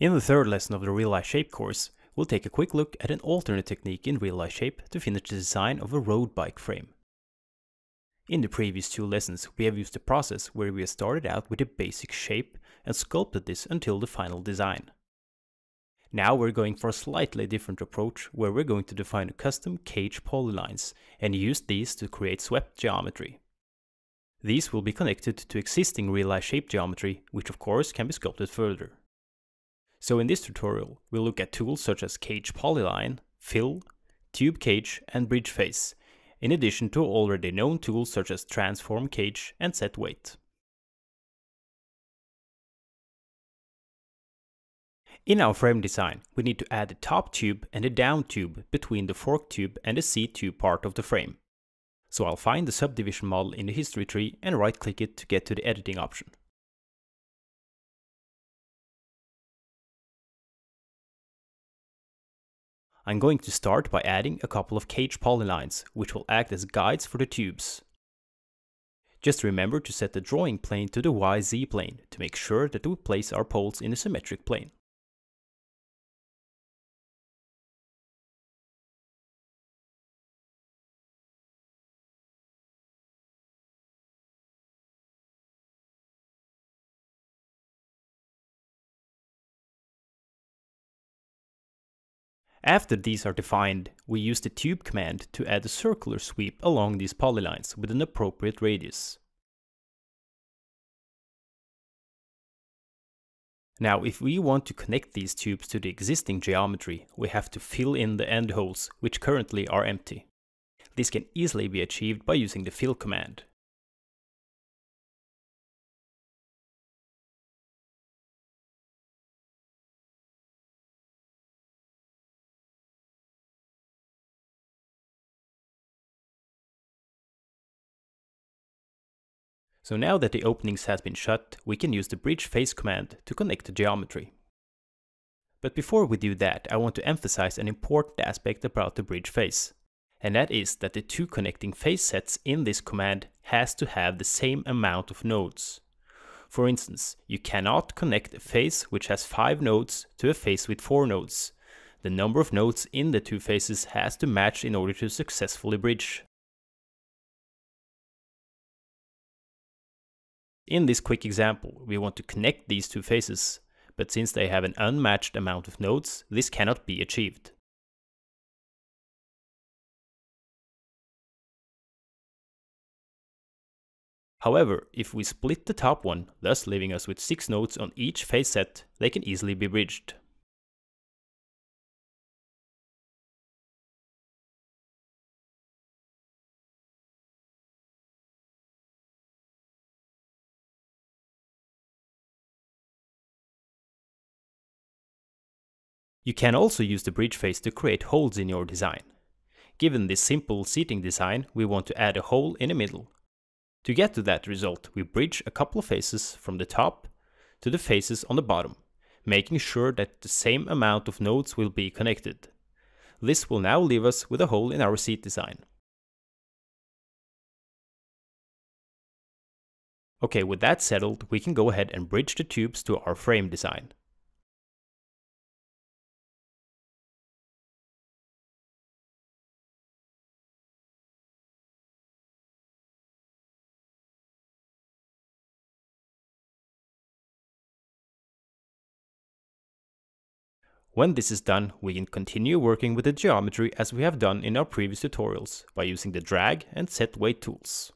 In the third lesson of the Realize Shape course, we'll take a quick look at an alternate technique in Realize Shape to finish the design of a road bike frame. In the previous two lessons, we have used a process where we started out with a basic shape and sculpted this until the final design. Now we're going for a slightly different approach where we're going to define custom cage polylines and use these to create swept geometry. These will be connected to existing real-life shape geometry, which of course can be sculpted further. So in this tutorial, we'll look at tools such as Cage Polyline, Fill, Tube Cage and Bridge Face, in addition to already known tools such as Transform Cage and Set Weight. In our frame design, we need to add a top tube and a down tube between the fork tube and the C-tube part of the frame. So I'll find the subdivision model in the history tree and right click it to get to the editing option. I'm going to start by adding a couple of cage polylines, which will act as guides for the tubes. Just remember to set the drawing plane to the YZ plane to make sure that we place our poles in a symmetric plane. After these are defined, we use the tube command to add a circular sweep along these polylines with an appropriate radius. Now if we want to connect these tubes to the existing geometry, we have to fill in the end holes, which currently are empty. This can easily be achieved by using the fill command. So now that the openings has been shut, we can use the bridge face command to connect the geometry. But before we do that, I want to emphasize an important aspect about the bridge face. And that is that the two connecting face sets in this command has to have the same amount of nodes. For instance, you cannot connect a face which has 5 nodes to a face with 4 nodes. The number of nodes in the two faces has to match in order to successfully bridge. In this quick example, we want to connect these two faces, but since they have an unmatched amount of nodes, this cannot be achieved. However, if we split the top one, thus leaving us with 6 nodes on each face set, they can easily be bridged. You can also use the bridge face to create holes in your design. Given this simple seating design, we want to add a hole in the middle. To get to that result, we bridge a couple of faces from the top to the faces on the bottom, making sure that the same amount of nodes will be connected. This will now leave us with a hole in our seat design. Okay, with that settled, we can go ahead and bridge the tubes to our frame design. When this is done, we can continue working with the geometry as we have done in our previous tutorials by using the drag and set weight tools.